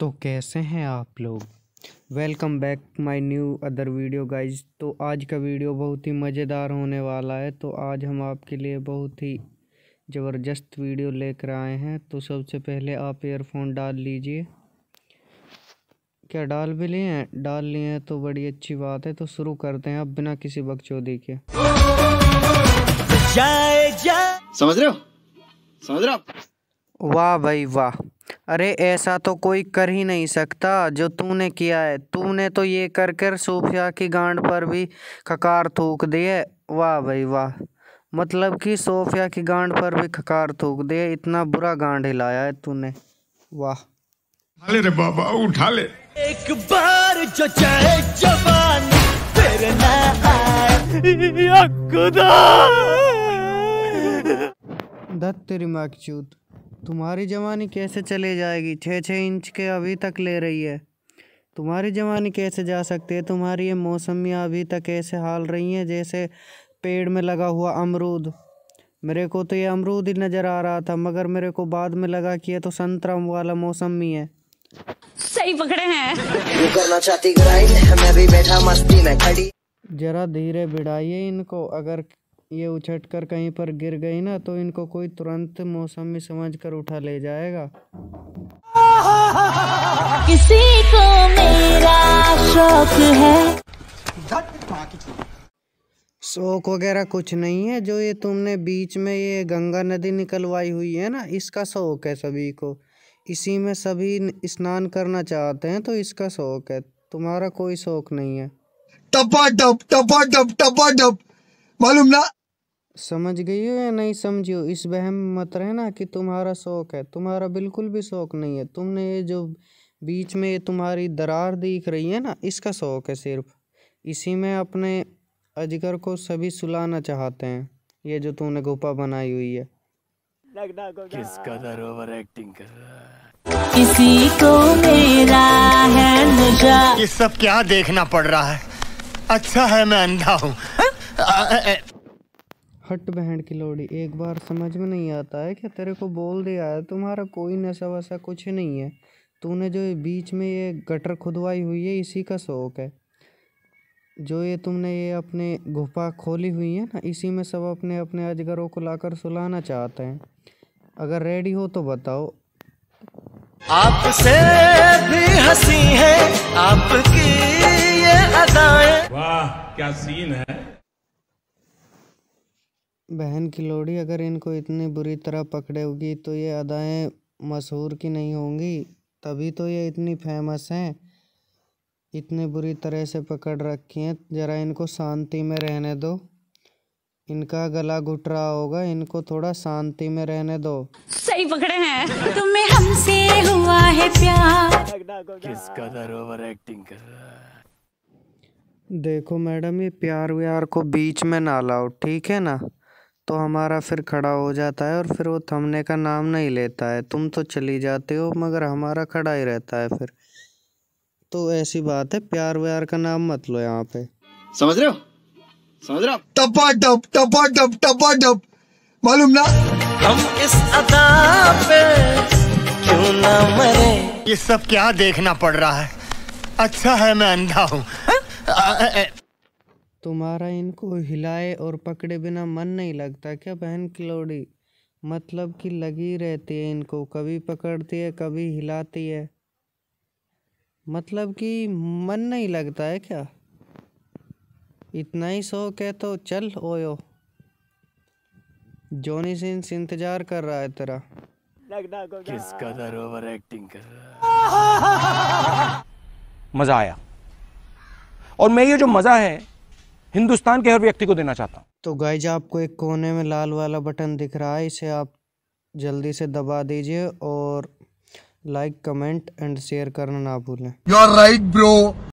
तो कैसे हैं आप लोग welcome back my new other video guys तो आज का वीडियो बहुत ही मज़ेदार होने वाला है तो आज हम आपके लिए बहुत ही ज़बरदस्त वीडियो लेकर आए हैं तो सबसे पहले आप एयरफोन डाल लीजिए क्या डाल भी लिए हैं डाल लिए हैं तो बड़ी अच्छी बात है तो शुरू करते हैं अब बिना किसी बकचोदी के जाए जाए समझ रहे हो समझ रहे हो वाह भाई वाह अरे ऐसा तो कोई कर ही नहीं सकता जो तूने किया है तूने तो ये कर कर सूफिया की गांड पर भी खकार थूक दी है वाह भाई वाह मतलब कि सोफिया की गांड पर भी खकार थूक दी है इतना बुरा गांड हिलाया है तूने वाह उठा ले रे बाबा उठा ले एक बार जो चाहे जवान तेरे ना आए खुदा दत्त तेरी माँ की चूत तुम्हारी जवानी कैसे चले जाएगी छः छः इंच के अभी तक ले रही है तुम्हारी जवानी कैसे जा सकती है तुम्हारी ये मौसमियाँ अभी तक ऐसे हाल रही हैं जैसे पेड़ में लगा हुआ अमरूद मेरे को तो ये अमरूद ही नज़र आ रहा था मगर मेरे को बाद में लगा कि ये तो संतरा वाला मौसमी है सही पकड़े हैं करना चाहती मैं भी बैठा मस्ती में खड़ी जरा धीरे बिड़ाइए इनको अगर ये उछट कर कहीं पर गिर गई ना तो इनको कोई तुरंत मौसम में समझ कर उठा ले जाएगा किसी को मेरा शौक है शौक वगैरह कुछ नहीं है जो ये तुमने बीच में ये गंगा नदी निकलवाई हुई है ना इसका शौक है सभी को इसी में सभी स्नान करना चाहते हैं तो इसका शौक है तुम्हारा कोई शौक नहीं है टपा टप टपा टप टपा टप मालूम ना समझ गई हो या नहीं समझी हो इस बहम मत रहना कि तुम्हारा शौक है तुम्हारा बिल्कुल भी शौक नहीं है तुमने ये जो बीच में ये तुम्हारी दरार दिख रही है ना इसका शौक है सिर्फ इसी में अपने अजगर को सभी सुलाना चाहते हैं ये जो तूने गोपा बनाई हुई है किसका ओवर एक्टिंग कर रहा है किसी को मेरा है नशा ये सब क्या देखना पड़ रहा है अच्छा है मैं अंधा हूँ हाँ? हट बहन की लोड़ी एक बार समझ में नहीं आता है क्या तेरे को बोल दिया है तुम्हारा कोई नशा वशा कुछ नहीं है तूने जो बीच में ये गटर खुदवाई हुई है इसी का शौक है जो ये तुमने ये अपने गुफा खोली हुई है ना इसी में सब अपने अपने अजगरों को लाकर सुलाना चाहते हैं अगर रेडी हो तो बताओ आपसे भी हंसी है आपकी ये अदाएं वाह क्या सीन है बहन की लोड़ी अगर इनको इतनी बुरी तरह पकड़ेगी तो ये अदाएँ मशहूर की नहीं होंगी तभी तो ये इतनी फेमस हैं इतनी बुरी तरह से पकड़ रखी हैं ज़रा इनको शांति में रहने दो इनका गला घुट रहा होगा इनको थोड़ा शांति में रहने दो सही पकड़े हैं तुम्हें हमसे हुआ है प्यार ओवर एक्टिंग कर रहा है देखो मैडम ये प्यार व्यार को बीच में ना लाओ ठीक है ना तो हमारा फिर खड़ा हो जाता है और फिर वो थमने का नाम नहीं लेता है तुम तो चली जाते हो मगर हमारा खड़ा ही रहता है फिर तो ऐसी बात है प्यार व्यार का नाम मत लो यहाँ पे समझ रहे हो समझ रहे हो टपा टप टपा टप टपा टप मालूम ना हम इस पे क्यों ना मरे ये सब क्या देखना पड़ रहा है अच्छा है मैं अंधा हूँ हाँ? तुम्हारा इनको हिलाए और पकड़े बिना मन नहीं लगता क्या बहन किलोडी मतलब कि लगी रहती है इनको कभी पकड़ती है कभी हिलाती है मतलब कि मन नहीं लगता है क्या इतना ही शौक है तो चल ओयो जोनी सिंस इंतजार कर रहा है तेरा किसका ओवर एक्टिंग कर रहा है मजा आया और मैं ये जो मजा है हिंदुस्तान के हर व्यक्ति को देना चाहता हूँ तो गाइज आपको एक कोने में लाल वाला बटन दिख रहा है इसे आप जल्दी से दबा दीजिए और लाइक कमेंट एंड शेयर करना ना भूलें यू आर राइट ब्रो